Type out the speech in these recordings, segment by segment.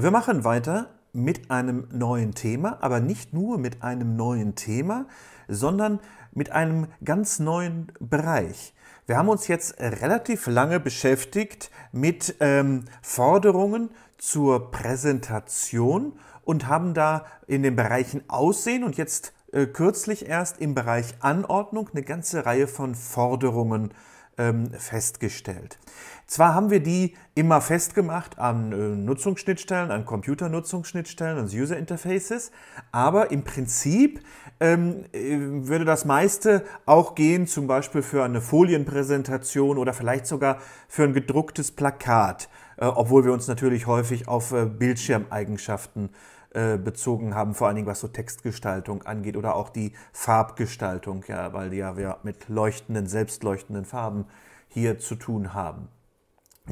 Wir machen weiter mit einem neuen Thema, aber nicht nur mit einem neuen Thema, sondern mit einem ganz neuen Bereich. Wir haben uns jetzt relativ lange beschäftigt mit ähm, Forderungen zur Präsentation und haben da in den Bereichen Aussehen und jetzt äh, kürzlich erst im Bereich Anordnung eine ganze Reihe von Forderungen ähm, festgestellt. Zwar haben wir die immer festgemacht an äh, Nutzungsschnittstellen, an Computernutzungsschnittstellen, an User Interfaces, aber im Prinzip ähm, äh, würde das meiste auch gehen, zum Beispiel für eine Folienpräsentation oder vielleicht sogar für ein gedrucktes Plakat, äh, obwohl wir uns natürlich häufig auf äh, Bildschirmeigenschaften äh, bezogen haben, vor allen Dingen was so Textgestaltung angeht oder auch die Farbgestaltung, ja, weil ja wir mit leuchtenden, selbstleuchtenden Farben hier zu tun haben.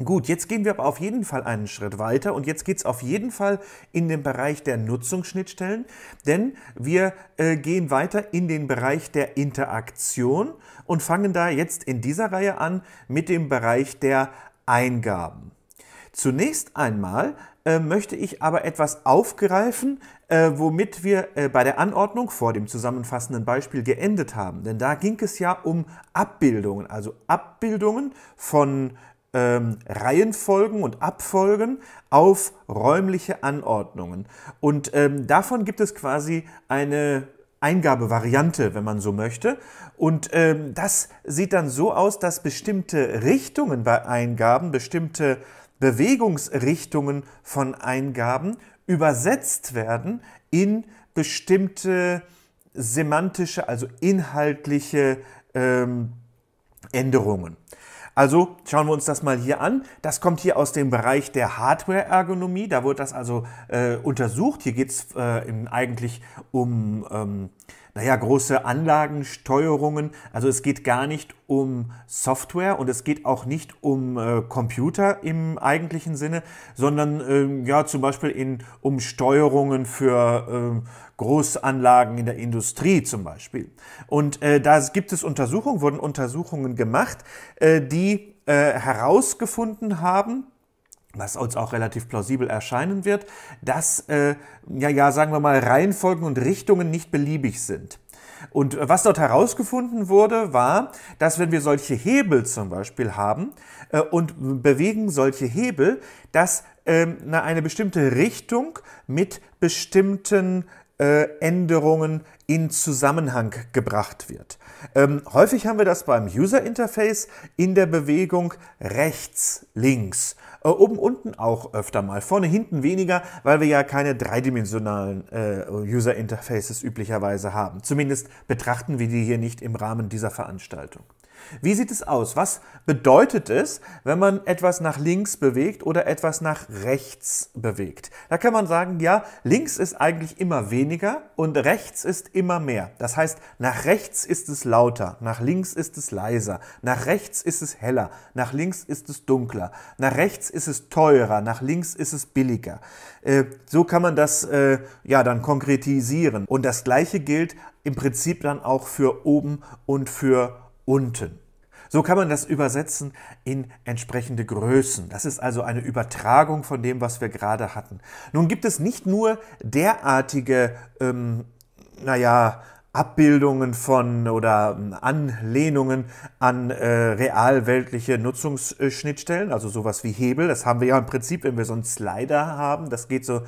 Gut, jetzt gehen wir aber auf jeden Fall einen Schritt weiter und jetzt geht's auf jeden Fall in den Bereich der Nutzungsschnittstellen, denn wir äh, gehen weiter in den Bereich der Interaktion und fangen da jetzt in dieser Reihe an mit dem Bereich der Eingaben. Zunächst einmal äh, möchte ich aber etwas aufgreifen, äh, womit wir äh, bei der Anordnung vor dem zusammenfassenden Beispiel geendet haben. Denn da ging es ja um Abbildungen, also Abbildungen von ähm, Reihenfolgen und Abfolgen auf räumliche Anordnungen. Und ähm, davon gibt es quasi eine Eingabevariante, wenn man so möchte. Und ähm, das sieht dann so aus, dass bestimmte Richtungen bei Eingaben, bestimmte Bewegungsrichtungen von Eingaben übersetzt werden in bestimmte semantische, also inhaltliche ähm, Änderungen. Also schauen wir uns das mal hier an. Das kommt hier aus dem Bereich der Hardware-Ergonomie. Da wird das also äh, untersucht. Hier geht es äh, eigentlich um ähm, naja, große Anlagensteuerungen. Also es geht gar nicht um Software und es geht auch nicht um äh, Computer im eigentlichen Sinne, sondern ähm, ja, zum Beispiel in, um Steuerungen für ähm, Großanlagen in der Industrie zum Beispiel. Und äh, da gibt es Untersuchungen, wurden Untersuchungen gemacht, äh, die äh, herausgefunden haben, was uns auch relativ plausibel erscheinen wird, dass, äh, ja, ja, sagen wir mal, Reihenfolgen und Richtungen nicht beliebig sind. Und äh, was dort herausgefunden wurde, war, dass wenn wir solche Hebel zum Beispiel haben äh, und bewegen solche Hebel, dass ähm, eine bestimmte Richtung mit bestimmten äh, Änderungen in Zusammenhang gebracht wird. Ähm, häufig haben wir das beim User Interface in der Bewegung rechts, links, äh, oben, unten auch öfter mal, vorne, hinten weniger, weil wir ja keine dreidimensionalen äh, User Interfaces üblicherweise haben. Zumindest betrachten wir die hier nicht im Rahmen dieser Veranstaltung. Wie sieht es aus? Was bedeutet es, wenn man etwas nach links bewegt oder etwas nach rechts bewegt? Da kann man sagen, ja, links ist eigentlich immer weniger und rechts ist immer mehr. Das heißt, nach rechts ist es lauter, nach links ist es leiser, nach rechts ist es heller, nach links ist es dunkler, nach rechts ist es teurer, nach links ist es billiger. Äh, so kann man das äh, ja dann konkretisieren. Und das gleiche gilt im Prinzip dann auch für oben und für unten unten. So kann man das übersetzen in entsprechende Größen. Das ist also eine Übertragung von dem, was wir gerade hatten. Nun gibt es nicht nur derartige, ähm, naja, Abbildungen von oder ähm, Anlehnungen an äh, realweltliche Nutzungsschnittstellen, also sowas wie Hebel. Das haben wir ja im Prinzip, wenn wir so einen Slider haben. Das geht so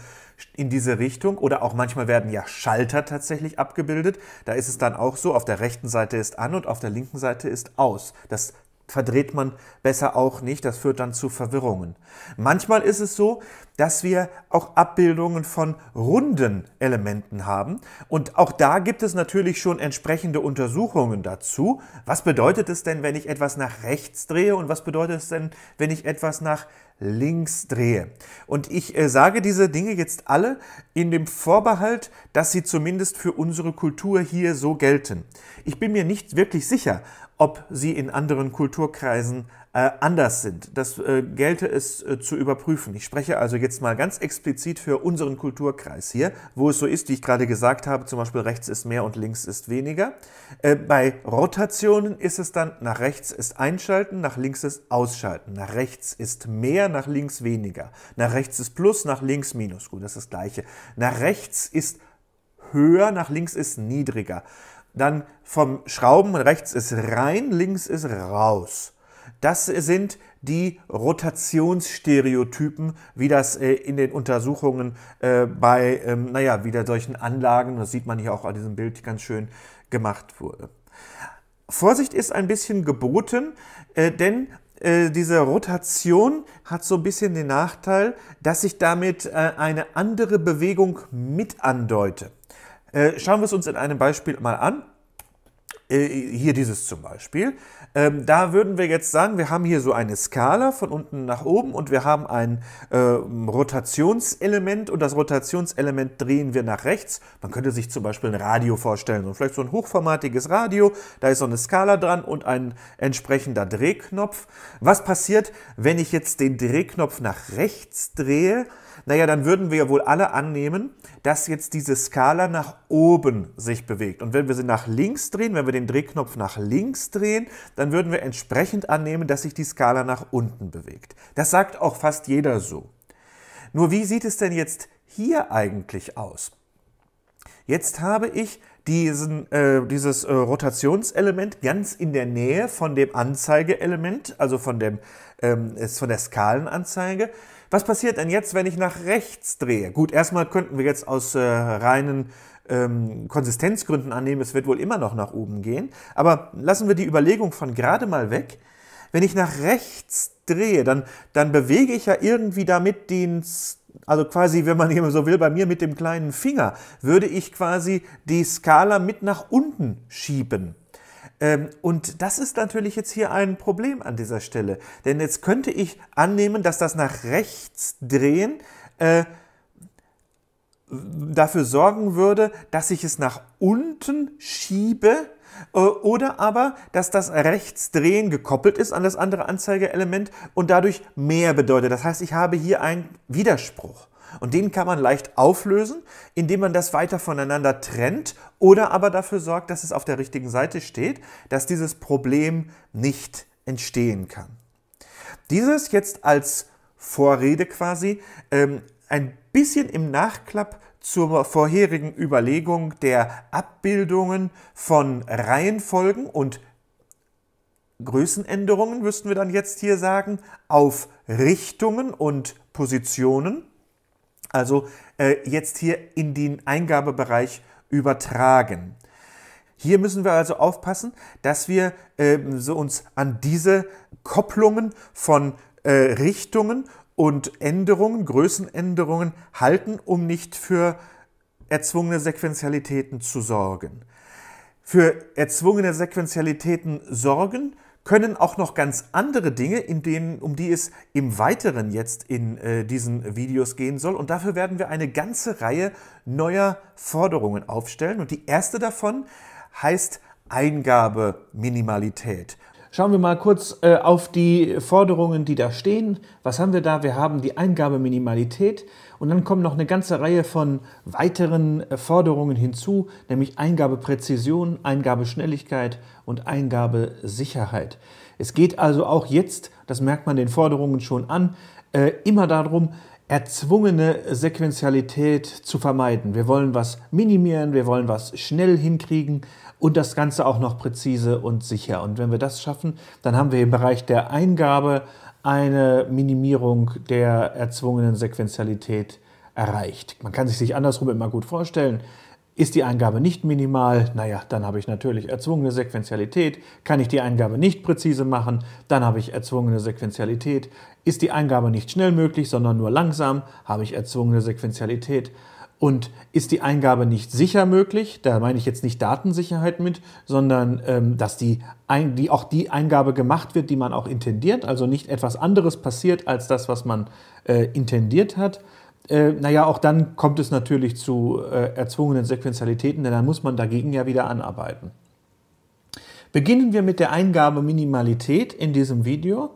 in diese Richtung oder auch manchmal werden ja Schalter tatsächlich abgebildet. Da ist es dann auch so, auf der rechten Seite ist an und auf der linken Seite ist aus. Das verdreht man besser auch nicht. Das führt dann zu Verwirrungen. Manchmal ist es so, dass wir auch Abbildungen von runden Elementen haben. Und auch da gibt es natürlich schon entsprechende Untersuchungen dazu. Was bedeutet es denn, wenn ich etwas nach rechts drehe? Und was bedeutet es denn, wenn ich etwas nach links drehe. Und ich äh, sage diese Dinge jetzt alle in dem Vorbehalt, dass sie zumindest für unsere Kultur hier so gelten. Ich bin mir nicht wirklich sicher, ob sie in anderen Kulturkreisen äh, anders sind. Das äh, gelte es äh, zu überprüfen. Ich spreche also jetzt mal ganz explizit für unseren Kulturkreis hier, wo es so ist, wie ich gerade gesagt habe, zum Beispiel rechts ist mehr und links ist weniger. Äh, bei Rotationen ist es dann, nach rechts ist einschalten, nach links ist ausschalten, nach rechts ist mehr, nach links weniger, nach rechts ist plus, nach links minus. Gut, das ist das gleiche. Nach rechts ist höher, nach links ist niedriger. Dann vom Schrauben rechts ist rein, links ist raus. Das sind die Rotationsstereotypen, wie das äh, in den Untersuchungen äh, bei, ähm, naja, wieder solchen Anlagen, das sieht man hier auch an diesem Bild ganz schön gemacht wurde. Vorsicht ist ein bisschen geboten, äh, denn diese Rotation hat so ein bisschen den Nachteil, dass ich damit eine andere Bewegung mit andeute. Äh, schauen wir es uns in einem Beispiel mal an. Äh, hier dieses zum Beispiel. Ähm, da würden wir jetzt sagen, wir haben hier so eine Skala von unten nach oben und wir haben ein ähm, Rotationselement und das Rotationselement drehen wir nach rechts. Man könnte sich zum Beispiel ein Radio vorstellen und vielleicht so ein hochformatiges Radio. Da ist so eine Skala dran und ein entsprechender Drehknopf. Was passiert, wenn ich jetzt den Drehknopf nach rechts drehe? naja, dann würden wir ja wohl alle annehmen, dass jetzt diese Skala nach oben sich bewegt. Und wenn wir sie nach links drehen, wenn wir den Drehknopf nach links drehen, dann würden wir entsprechend annehmen, dass sich die Skala nach unten bewegt. Das sagt auch fast jeder so. Nur wie sieht es denn jetzt hier eigentlich aus? Jetzt habe ich diesen, äh, dieses äh, Rotationselement ganz in der Nähe von dem Anzeigeelement, also von, dem, ähm, von der Skalenanzeige. Was passiert denn jetzt, wenn ich nach rechts drehe? Gut, erstmal könnten wir jetzt aus äh, reinen ähm, Konsistenzgründen annehmen, es wird wohl immer noch nach oben gehen. Aber lassen wir die Überlegung von gerade mal weg. Wenn ich nach rechts drehe, dann, dann bewege ich ja irgendwie damit den, also quasi, wenn man hier so will, bei mir mit dem kleinen Finger, würde ich quasi die Skala mit nach unten schieben. Ähm, und das ist natürlich jetzt hier ein Problem an dieser Stelle. Denn jetzt könnte ich annehmen, dass das nach rechts drehen äh, dafür sorgen würde, dass ich es nach unten schiebe äh, oder aber, dass das Rechtsdrehen gekoppelt ist an das andere Anzeigeelement und dadurch mehr bedeutet. Das heißt, ich habe hier einen Widerspruch. Und den kann man leicht auflösen, indem man das weiter voneinander trennt oder aber dafür sorgt, dass es auf der richtigen Seite steht, dass dieses Problem nicht entstehen kann. Dieses jetzt als Vorrede quasi ähm, ein bisschen im Nachklapp zur vorherigen Überlegung der Abbildungen von Reihenfolgen und Größenänderungen, müssten wir dann jetzt hier sagen, auf Richtungen und Positionen also äh, jetzt hier in den Eingabebereich übertragen. Hier müssen wir also aufpassen, dass wir äh, so uns an diese Kopplungen von äh, Richtungen und Änderungen, Größenänderungen halten, um nicht für erzwungene Sequenzialitäten zu sorgen. Für erzwungene Sequenzialitäten sorgen können auch noch ganz andere Dinge, in dem, um die es im Weiteren jetzt in äh, diesen Videos gehen soll. Und dafür werden wir eine ganze Reihe neuer Forderungen aufstellen. Und die erste davon heißt Eingabeminimalität. Schauen wir mal kurz äh, auf die Forderungen, die da stehen. Was haben wir da? Wir haben die Eingabeminimalität und dann kommen noch eine ganze Reihe von weiteren äh, Forderungen hinzu, nämlich Eingabepräzision, Eingabeschnelligkeit und Eingabesicherheit. Es geht also auch jetzt, das merkt man den Forderungen schon an, äh, immer darum, erzwungene Sequenzialität zu vermeiden. Wir wollen was minimieren, wir wollen was schnell hinkriegen und das Ganze auch noch präzise und sicher. Und wenn wir das schaffen, dann haben wir im Bereich der Eingabe eine Minimierung der erzwungenen Sequenzialität erreicht. Man kann sich sich andersrum immer gut vorstellen. Ist die Eingabe nicht minimal, naja, dann habe ich natürlich erzwungene Sequenzialität. Kann ich die Eingabe nicht präzise machen, dann habe ich erzwungene Sequenzialität. Ist die Eingabe nicht schnell möglich, sondern nur langsam, habe ich erzwungene Sequenzialität. Und ist die Eingabe nicht sicher möglich, da meine ich jetzt nicht Datensicherheit mit, sondern ähm, dass die, ein, die, auch die Eingabe gemacht wird, die man auch intendiert, also nicht etwas anderes passiert als das, was man äh, intendiert hat. Äh, naja, auch dann kommt es natürlich zu äh, erzwungenen Sequenzialitäten, denn dann muss man dagegen ja wieder anarbeiten. Beginnen wir mit der Eingabe Minimalität in diesem Video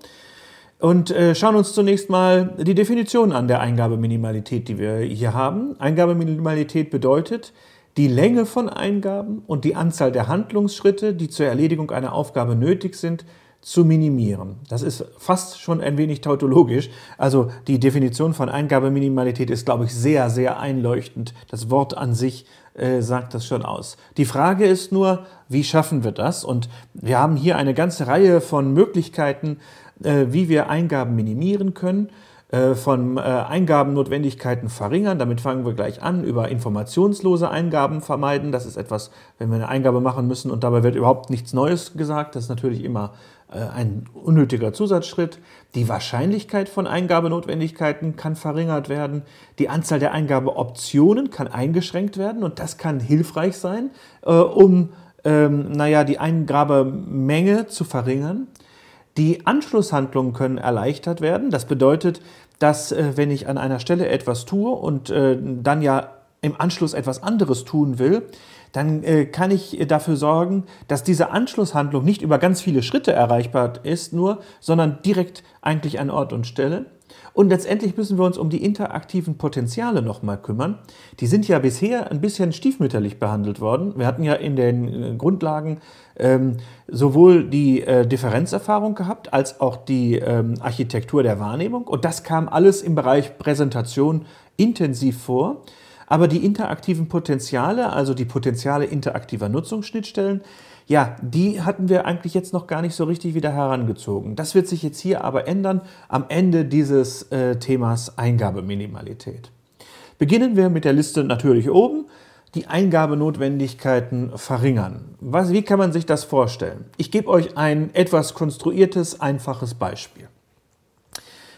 und äh, schauen uns zunächst mal die Definition an der Eingabeminimalität, die wir hier haben. Eingabeminimalität bedeutet, die Länge von Eingaben und die Anzahl der Handlungsschritte, die zur Erledigung einer Aufgabe nötig sind, zu minimieren. Das ist fast schon ein wenig tautologisch. Also die Definition von Eingabeminimalität ist, glaube ich, sehr, sehr einleuchtend. Das Wort an sich äh, sagt das schon aus. Die Frage ist nur, wie schaffen wir das? Und wir haben hier eine ganze Reihe von Möglichkeiten, äh, wie wir Eingaben minimieren können äh, von äh, Eingabennotwendigkeiten verringern. Damit fangen wir gleich an, über informationslose Eingaben vermeiden. Das ist etwas, wenn wir eine Eingabe machen müssen und dabei wird überhaupt nichts Neues gesagt. Das ist natürlich immer ein unnötiger Zusatzschritt. Die Wahrscheinlichkeit von Eingabenotwendigkeiten kann verringert werden. Die Anzahl der Eingabeoptionen kann eingeschränkt werden und das kann hilfreich sein, um ähm, naja, die Eingabemenge zu verringern. Die Anschlusshandlungen können erleichtert werden. Das bedeutet, dass äh, wenn ich an einer Stelle etwas tue und äh, dann ja im Anschluss etwas anderes tun will, dann äh, kann ich dafür sorgen, dass diese Anschlusshandlung nicht über ganz viele Schritte erreichbar ist, nur, sondern direkt eigentlich an Ort und Stelle. Und letztendlich müssen wir uns um die interaktiven Potenziale nochmal kümmern. Die sind ja bisher ein bisschen stiefmütterlich behandelt worden. Wir hatten ja in den äh, Grundlagen ähm, sowohl die äh, Differenzerfahrung gehabt als auch die ähm, Architektur der Wahrnehmung. Und das kam alles im Bereich Präsentation intensiv vor. Aber die interaktiven Potenziale, also die Potenziale interaktiver Nutzungsschnittstellen, ja, die hatten wir eigentlich jetzt noch gar nicht so richtig wieder herangezogen. Das wird sich jetzt hier aber ändern am Ende dieses äh, Themas Eingabeminimalität. Beginnen wir mit der Liste natürlich oben. Die Eingabenotwendigkeiten verringern. Was, wie kann man sich das vorstellen? Ich gebe euch ein etwas konstruiertes, einfaches Beispiel.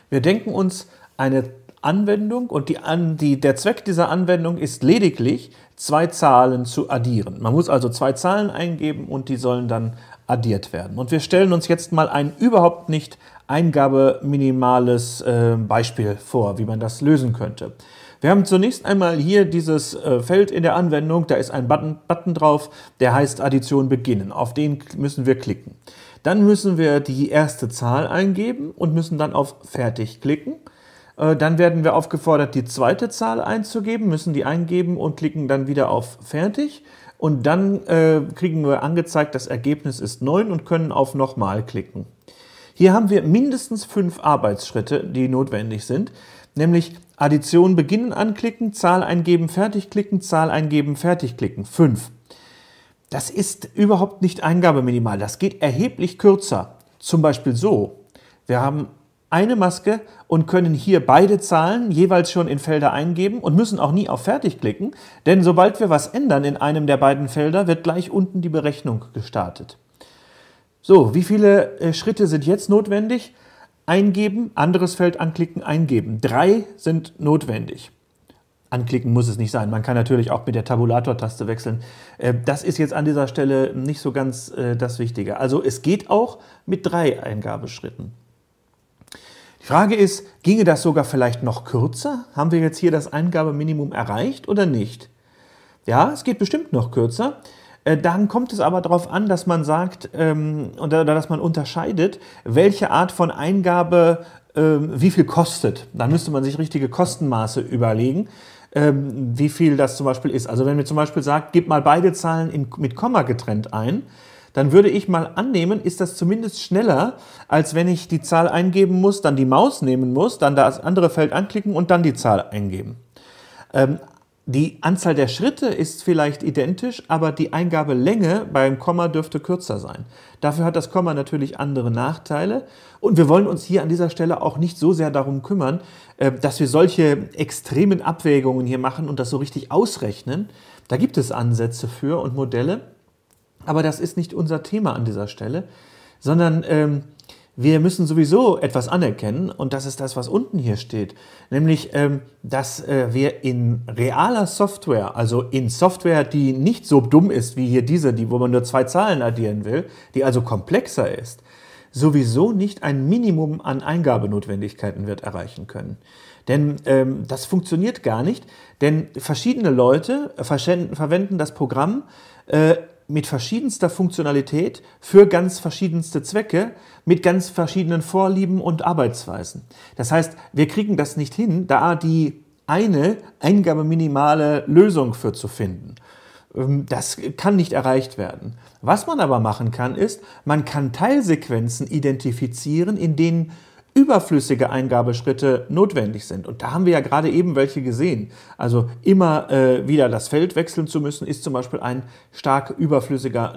Wir denken uns eine Anwendung und die, an, die, der Zweck dieser Anwendung ist lediglich, zwei Zahlen zu addieren. Man muss also zwei Zahlen eingeben und die sollen dann addiert werden. Und wir stellen uns jetzt mal ein überhaupt nicht eingabeminimales äh, Beispiel vor, wie man das lösen könnte. Wir haben zunächst einmal hier dieses äh, Feld in der Anwendung, da ist ein Button, Button drauf, der heißt Addition beginnen. Auf den müssen wir klicken. Dann müssen wir die erste Zahl eingeben und müssen dann auf Fertig klicken. Äh, dann werden wir aufgefordert, die zweite Zahl einzugeben, müssen die eingeben und klicken dann wieder auf Fertig. Und dann äh, kriegen wir angezeigt, das Ergebnis ist 9 und können auf Nochmal klicken. Hier haben wir mindestens fünf Arbeitsschritte, die notwendig sind, nämlich Addition beginnen anklicken, Zahl eingeben, fertig klicken, Zahl eingeben, fertig klicken. Fünf. Das ist überhaupt nicht eingabeminimal, das geht erheblich kürzer. Zum Beispiel so. Wir haben eine Maske und können hier beide Zahlen jeweils schon in Felder eingeben und müssen auch nie auf Fertig klicken, denn sobald wir was ändern in einem der beiden Felder, wird gleich unten die Berechnung gestartet. So, wie viele äh, Schritte sind jetzt notwendig? Eingeben, anderes Feld anklicken, eingeben. Drei sind notwendig. Anklicken muss es nicht sein. Man kann natürlich auch mit der Tabulator-Taste wechseln. Äh, das ist jetzt an dieser Stelle nicht so ganz äh, das Wichtige. Also es geht auch mit drei Eingabeschritten. Die Frage ist, ginge das sogar vielleicht noch kürzer? Haben wir jetzt hier das Eingabeminimum erreicht oder nicht? Ja, es geht bestimmt noch kürzer. Äh, dann kommt es aber darauf an, dass man sagt oder ähm, dass man unterscheidet, welche Art von Eingabe ähm, wie viel kostet. Dann müsste man sich richtige Kostenmaße überlegen, ähm, wie viel das zum Beispiel ist. Also wenn mir zum Beispiel sagt, gib mal beide Zahlen mit Komma getrennt ein, dann würde ich mal annehmen, ist das zumindest schneller, als wenn ich die Zahl eingeben muss, dann die Maus nehmen muss, dann das andere Feld anklicken und dann die Zahl eingeben. Ähm, die Anzahl der Schritte ist vielleicht identisch, aber die Eingabelänge beim Komma dürfte kürzer sein. Dafür hat das Komma natürlich andere Nachteile. Und wir wollen uns hier an dieser Stelle auch nicht so sehr darum kümmern, äh, dass wir solche extremen Abwägungen hier machen und das so richtig ausrechnen. Da gibt es Ansätze für und Modelle. Aber das ist nicht unser Thema an dieser Stelle, sondern ähm, wir müssen sowieso etwas anerkennen und das ist das, was unten hier steht, nämlich, ähm, dass äh, wir in realer Software, also in Software, die nicht so dumm ist wie hier diese, die, wo man nur zwei Zahlen addieren will, die also komplexer ist, sowieso nicht ein Minimum an Eingabenotwendigkeiten wird erreichen können. Denn ähm, das funktioniert gar nicht, denn verschiedene Leute verwenden das Programm äh, mit verschiedenster Funktionalität für ganz verschiedenste Zwecke, mit ganz verschiedenen Vorlieben und Arbeitsweisen. Das heißt, wir kriegen das nicht hin, da die eine eingabeminimale Lösung für zu finden. Ähm, das kann nicht erreicht werden. Was man aber machen kann, ist, man kann Teilsequenzen identifizieren, in denen überflüssige Eingabeschritte notwendig sind. Und da haben wir ja gerade eben welche gesehen. Also immer äh, wieder das Feld wechseln zu müssen, ist zum Beispiel ein stark überflüssiger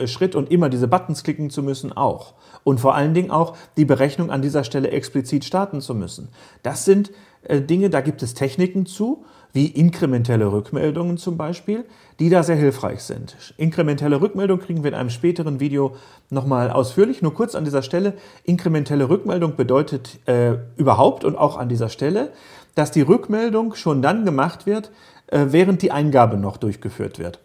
äh, Schritt und immer diese Buttons klicken zu müssen auch. Und vor allen Dingen auch die Berechnung an dieser Stelle explizit starten zu müssen. Das sind äh, Dinge, da gibt es Techniken zu wie inkrementelle Rückmeldungen zum Beispiel, die da sehr hilfreich sind. Inkrementelle Rückmeldung kriegen wir in einem späteren Video nochmal ausführlich. Nur kurz an dieser Stelle, inkrementelle Rückmeldung bedeutet äh, überhaupt und auch an dieser Stelle, dass die Rückmeldung schon dann gemacht wird, äh, während die Eingabe noch durchgeführt wird.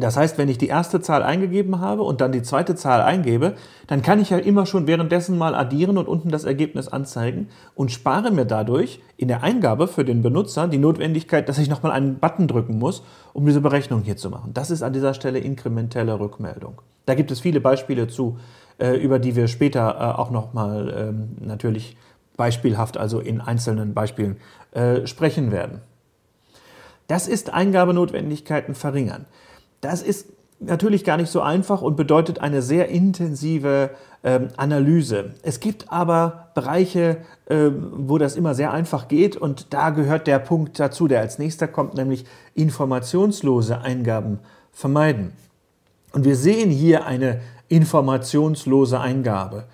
Das heißt, wenn ich die erste Zahl eingegeben habe und dann die zweite Zahl eingebe, dann kann ich ja immer schon währenddessen mal addieren und unten das Ergebnis anzeigen und spare mir dadurch in der Eingabe für den Benutzer die Notwendigkeit, dass ich nochmal einen Button drücken muss, um diese Berechnung hier zu machen. Das ist an dieser Stelle inkrementelle Rückmeldung. Da gibt es viele Beispiele zu, äh, über die wir später äh, auch nochmal ähm, natürlich beispielhaft, also in einzelnen Beispielen, äh, sprechen werden. Das ist Eingabenotwendigkeiten verringern. Das ist natürlich gar nicht so einfach und bedeutet eine sehr intensive ähm, Analyse. Es gibt aber Bereiche, ähm, wo das immer sehr einfach geht und da gehört der Punkt dazu, der als nächster kommt, nämlich informationslose Eingaben vermeiden. Und wir sehen hier eine informationslose Eingabe.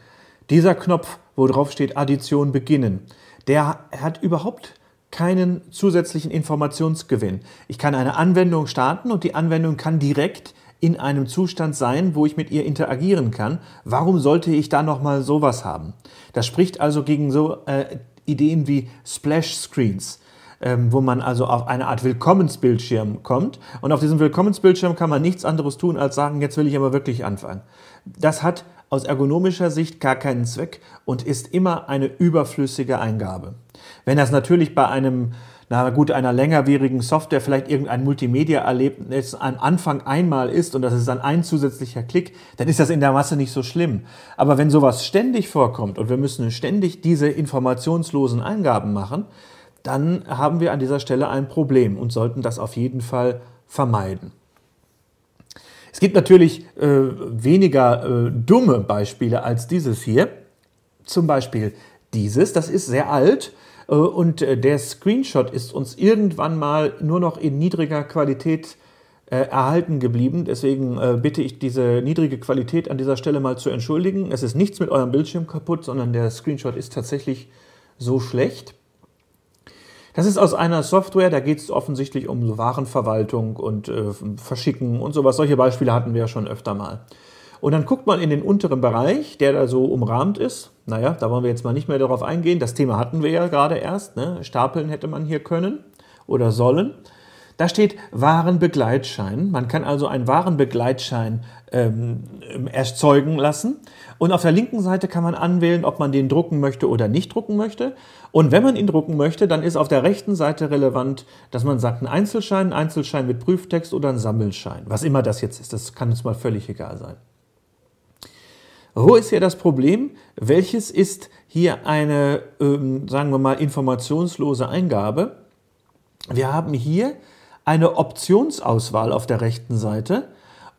Dieser Knopf, wo drauf steht Addition beginnen, der hat überhaupt keinen zusätzlichen Informationsgewinn. Ich kann eine Anwendung starten und die Anwendung kann direkt in einem Zustand sein, wo ich mit ihr interagieren kann. Warum sollte ich da nochmal sowas haben? Das spricht also gegen so äh, Ideen wie Splash-Screens ähm, wo man also auf eine Art Willkommensbildschirm kommt. Und auf diesem Willkommensbildschirm kann man nichts anderes tun, als sagen, jetzt will ich aber wirklich anfangen. Das hat aus ergonomischer Sicht gar keinen Zweck und ist immer eine überflüssige Eingabe. Wenn das natürlich bei einem na gut, einer längerwierigen Software vielleicht irgendein Multimedia-Erlebnis am Anfang einmal ist und das ist dann ein zusätzlicher Klick, dann ist das in der Masse nicht so schlimm. Aber wenn sowas ständig vorkommt und wir müssen ständig diese informationslosen Eingaben machen, dann haben wir an dieser Stelle ein Problem und sollten das auf jeden Fall vermeiden. Es gibt natürlich äh, weniger äh, dumme Beispiele als dieses hier. Zum Beispiel dieses, das ist sehr alt äh, und äh, der Screenshot ist uns irgendwann mal nur noch in niedriger Qualität äh, erhalten geblieben. Deswegen äh, bitte ich diese niedrige Qualität an dieser Stelle mal zu entschuldigen. Es ist nichts mit eurem Bildschirm kaputt, sondern der Screenshot ist tatsächlich so schlecht. Das ist aus einer Software, da geht es offensichtlich um Warenverwaltung und äh, Verschicken und sowas. Solche Beispiele hatten wir ja schon öfter mal. Und dann guckt man in den unteren Bereich, der da so umrahmt ist. Naja, da wollen wir jetzt mal nicht mehr darauf eingehen. Das Thema hatten wir ja gerade erst. Ne? Stapeln hätte man hier können oder sollen. Da steht Warenbegleitschein. Man kann also einen Warenbegleitschein ähm, ähm, erzeugen lassen. Und auf der linken Seite kann man anwählen, ob man den drucken möchte oder nicht drucken möchte. Und wenn man ihn drucken möchte, dann ist auf der rechten Seite relevant, dass man sagt, ein Einzelschein, ein Einzelschein mit Prüftext oder ein Sammelschein. Was immer das jetzt ist, das kann uns mal völlig egal sein. Wo ist hier das Problem? Welches ist hier eine, ähm, sagen wir mal, informationslose Eingabe? Wir haben hier eine Optionsauswahl auf der rechten Seite.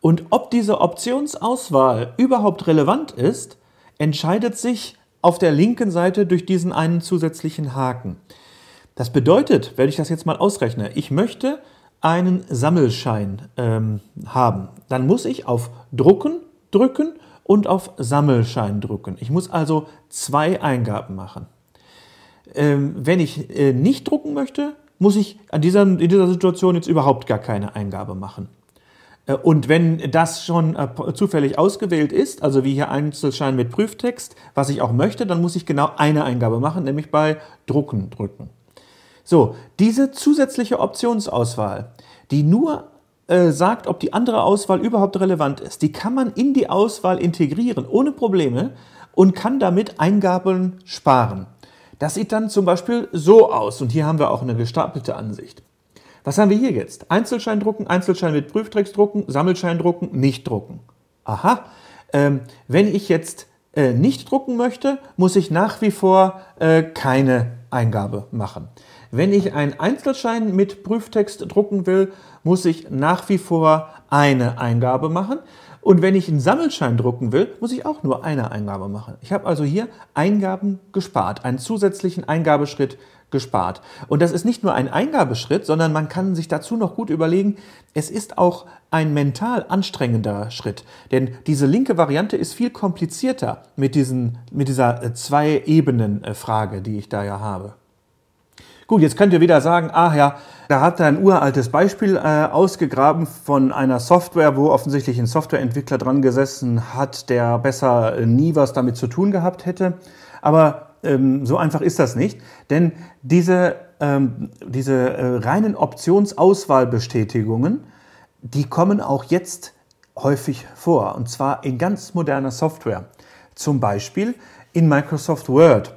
Und ob diese Optionsauswahl überhaupt relevant ist, entscheidet sich auf der linken Seite durch diesen einen zusätzlichen Haken. Das bedeutet, wenn ich das jetzt mal ausrechne, ich möchte einen Sammelschein ähm, haben. Dann muss ich auf Drucken drücken und auf Sammelschein drücken. Ich muss also zwei Eingaben machen. Ähm, wenn ich äh, nicht drucken möchte, muss ich an dieser, in dieser Situation jetzt überhaupt gar keine Eingabe machen. Äh, und wenn das schon äh, zufällig ausgewählt ist, also wie hier Einzelschein mit Prüftext, was ich auch möchte, dann muss ich genau eine Eingabe machen, nämlich bei Drucken drücken. So, diese zusätzliche Optionsauswahl, die nur äh, sagt, ob die andere Auswahl überhaupt relevant ist, die kann man in die Auswahl integrieren ohne Probleme und kann damit Eingaben sparen. Das sieht dann zum Beispiel so aus und hier haben wir auch eine gestapelte Ansicht. Was haben wir hier jetzt? Einzelschein drucken, Einzelschein mit Prüftext drucken, Sammelschein drucken, nicht drucken. Aha, ähm, wenn ich jetzt äh, nicht drucken möchte, muss ich nach wie vor äh, keine Eingabe machen. Wenn ich einen Einzelschein mit Prüftext drucken will, muss ich nach wie vor eine Eingabe machen. Und wenn ich einen Sammelschein drucken will, muss ich auch nur eine Eingabe machen. Ich habe also hier Eingaben gespart, einen zusätzlichen Eingabeschritt gespart. Und das ist nicht nur ein Eingabeschritt, sondern man kann sich dazu noch gut überlegen, es ist auch ein mental anstrengender Schritt. Denn diese linke Variante ist viel komplizierter mit, diesen, mit dieser äh, Zwei-Ebenen-Frage, äh, die ich da ja habe. Gut, jetzt könnt ihr wieder sagen, ach ja, da hat er ein uraltes Beispiel äh, ausgegraben von einer Software, wo offensichtlich ein Softwareentwickler dran gesessen hat, der besser äh, nie was damit zu tun gehabt hätte. Aber ähm, so einfach ist das nicht, denn diese, ähm, diese äh, reinen Optionsauswahlbestätigungen, die kommen auch jetzt häufig vor, und zwar in ganz moderner Software. Zum Beispiel in Microsoft Word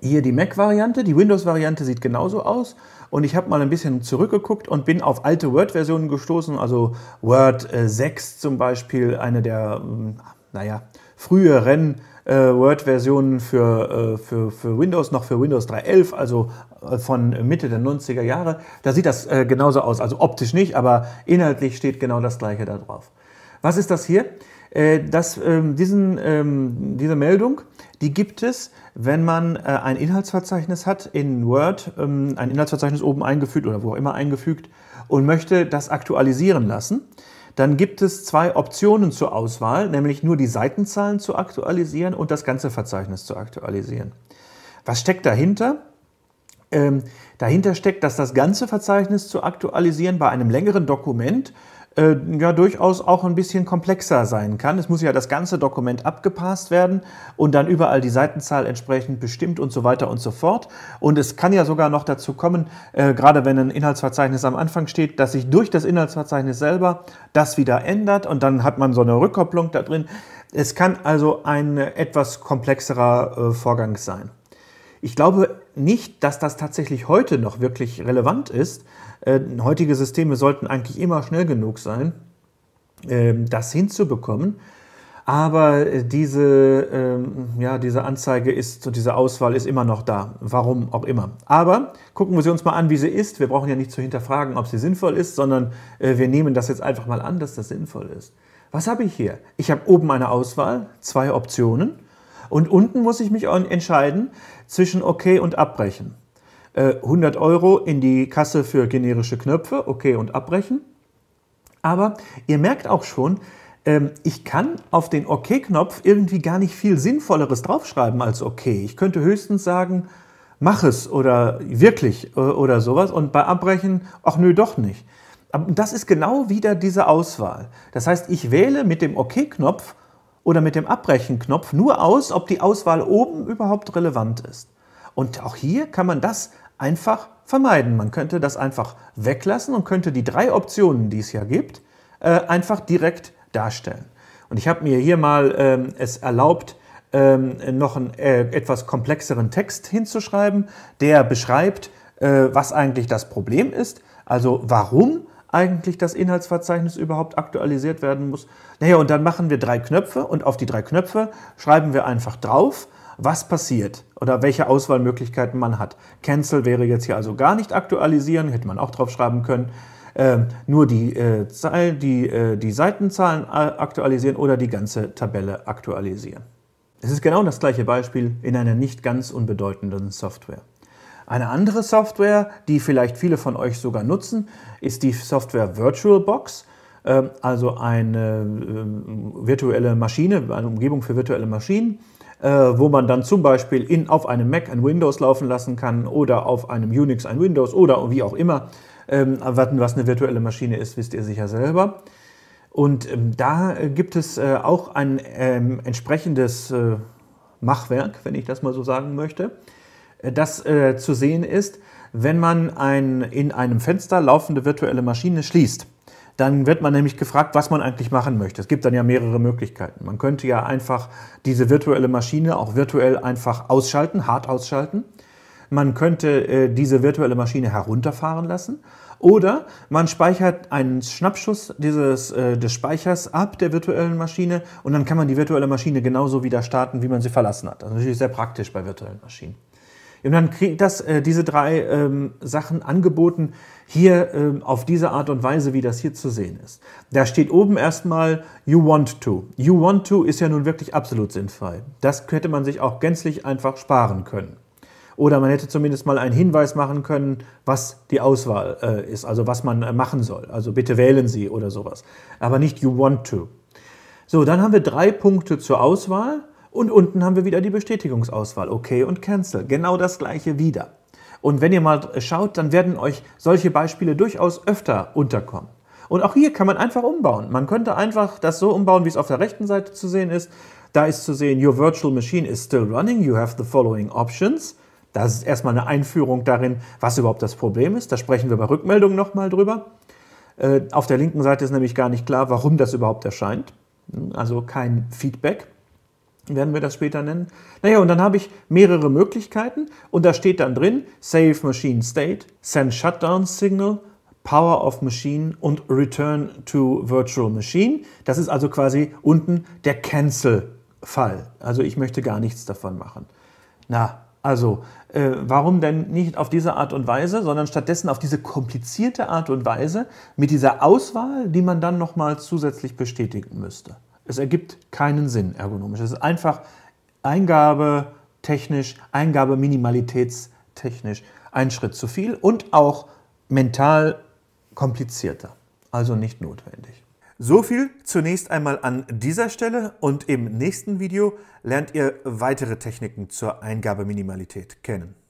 hier die Mac-Variante. Die Windows-Variante sieht genauso aus. Und ich habe mal ein bisschen zurückgeguckt und bin auf alte Word-Versionen gestoßen. Also Word äh, 6 zum Beispiel, eine der, ähm, naja, früheren äh, Word-Versionen für, äh, für, für Windows, noch für Windows 3.11, also äh, von Mitte der 90er Jahre. Da sieht das äh, genauso aus. Also optisch nicht, aber inhaltlich steht genau das Gleiche da drauf. Was ist das hier? Äh, das, ähm, diesen, ähm, diese Meldung die gibt es, wenn man äh, ein Inhaltsverzeichnis hat in Word, ähm, ein Inhaltsverzeichnis oben eingefügt oder wo auch immer eingefügt und möchte das aktualisieren lassen. Dann gibt es zwei Optionen zur Auswahl, nämlich nur die Seitenzahlen zu aktualisieren und das ganze Verzeichnis zu aktualisieren. Was steckt dahinter? Ähm, dahinter steckt, dass das ganze Verzeichnis zu aktualisieren bei einem längeren Dokument äh, ja durchaus auch ein bisschen komplexer sein kann. Es muss ja das ganze Dokument abgepasst werden und dann überall die Seitenzahl entsprechend bestimmt und so weiter und so fort. Und es kann ja sogar noch dazu kommen, äh, gerade wenn ein Inhaltsverzeichnis am Anfang steht, dass sich durch das Inhaltsverzeichnis selber das wieder ändert und dann hat man so eine Rückkopplung da drin. Es kann also ein etwas komplexerer äh, Vorgang sein. Ich glaube nicht, dass das tatsächlich heute noch wirklich relevant ist. Äh, heutige Systeme sollten eigentlich immer schnell genug sein, äh, das hinzubekommen. Aber äh, diese, ähm, ja, diese Anzeige ist, diese Auswahl ist immer noch da. Warum auch immer. Aber gucken wir sie uns mal an, wie sie ist. Wir brauchen ja nicht zu hinterfragen, ob sie sinnvoll ist, sondern äh, wir nehmen das jetzt einfach mal an, dass das sinnvoll ist. Was habe ich hier? Ich habe oben eine Auswahl, zwei Optionen. Und unten muss ich mich entscheiden zwischen okay und abbrechen. 100 äh, Euro in die Kasse für generische Knöpfe, okay und abbrechen. Aber ihr merkt auch schon, ähm, ich kann auf den OK-Knopf irgendwie gar nicht viel Sinnvolleres draufschreiben als OK. Ich könnte höchstens sagen, mach es oder wirklich äh, oder sowas und bei Abbrechen, ach nö, doch nicht. Das ist genau wieder diese Auswahl. Das heißt, ich wähle mit dem OK-Knopf okay oder mit dem Abbrechen-Knopf nur aus, ob die Auswahl oben überhaupt relevant ist. Und auch hier kann man das einfach vermeiden. Man könnte das einfach weglassen und könnte die drei Optionen, die es ja gibt, äh, einfach direkt darstellen. Und ich habe mir hier mal ähm, es erlaubt, ähm, noch einen äh, etwas komplexeren Text hinzuschreiben, der beschreibt, äh, was eigentlich das Problem ist, also warum eigentlich das Inhaltsverzeichnis überhaupt aktualisiert werden muss. Naja, und dann machen wir drei Knöpfe und auf die drei Knöpfe schreiben wir einfach drauf, was passiert oder welche Auswahlmöglichkeiten man hat. Cancel wäre jetzt hier also gar nicht aktualisieren, hätte man auch drauf schreiben können. Ähm, nur die, äh, die, äh, die Seitenzahlen äh, aktualisieren oder die ganze Tabelle aktualisieren. Es ist genau das gleiche Beispiel in einer nicht ganz unbedeutenden Software. Eine andere Software, die vielleicht viele von euch sogar nutzen, ist die Software VirtualBox ähm, also eine ähm, virtuelle Maschine, eine Umgebung für virtuelle Maschinen, äh, wo man dann zum Beispiel in, auf einem Mac ein Windows laufen lassen kann oder auf einem Unix ein Windows oder wie auch immer. Ähm, was eine virtuelle Maschine ist, wisst ihr sicher selber. Und da gibt es äh, auch ein entsprechendes äh, Machwerk, wenn ich das mal so sagen möchte das äh, zu sehen ist, wenn man ein, in einem Fenster laufende virtuelle Maschine schließt. Dann wird man nämlich gefragt, was man eigentlich machen möchte. Es gibt dann ja mehrere Möglichkeiten. Man könnte ja einfach diese virtuelle Maschine auch virtuell einfach ausschalten, hart ausschalten. Man könnte äh, diese virtuelle Maschine herunterfahren lassen. Oder man speichert einen Schnappschuss dieses, äh, des Speichers ab der virtuellen Maschine und dann kann man die virtuelle Maschine genauso wieder starten, wie man sie verlassen hat. Das also ist natürlich sehr praktisch bei virtuellen Maschinen. Und dann kriegt das äh, diese drei ähm, Sachen angeboten, hier ähm, auf diese Art und Weise, wie das hier zu sehen ist. Da steht oben erstmal You want to. You want to ist ja nun wirklich absolut sinnfrei. Das hätte man sich auch gänzlich einfach sparen können. Oder man hätte zumindest mal einen Hinweis machen können, was die Auswahl äh, ist, also was man äh, machen soll. Also bitte wählen Sie oder sowas. Aber nicht You want to. So, dann haben wir drei Punkte zur Auswahl. Und unten haben wir wieder die Bestätigungsauswahl, okay und cancel. Genau das gleiche wieder. Und wenn ihr mal schaut, dann werden euch solche Beispiele durchaus öfter unterkommen. Und auch hier kann man einfach umbauen. Man könnte einfach das so umbauen, wie es auf der rechten Seite zu sehen ist. Da ist zu sehen, your virtual machine is still running, you have the following options. Das ist erstmal eine Einführung darin, was überhaupt das Problem ist. Da sprechen wir bei Rückmeldung nochmal drüber. Äh, auf der linken Seite ist nämlich gar nicht klar, warum das überhaupt erscheint. Also kein Feedback werden wir das später nennen. Naja, und dann habe ich mehrere Möglichkeiten und da steht dann drin Save Machine State, Send Shutdown Signal, Power of Machine und Return to Virtual Machine. Das ist also quasi unten der Cancel-Fall. Also ich möchte gar nichts davon machen. Na, also äh, warum denn nicht auf diese Art und Weise, sondern stattdessen auf diese komplizierte Art und Weise mit dieser Auswahl, die man dann nochmal zusätzlich bestätigen müsste. Es ergibt keinen Sinn ergonomisch. Es ist einfach eingabetechnisch, eingabeminimalitätstechnisch ein Schritt zu viel und auch mental komplizierter, also nicht notwendig. So viel zunächst einmal an dieser Stelle und im nächsten Video lernt ihr weitere Techniken zur Eingabeminimalität kennen.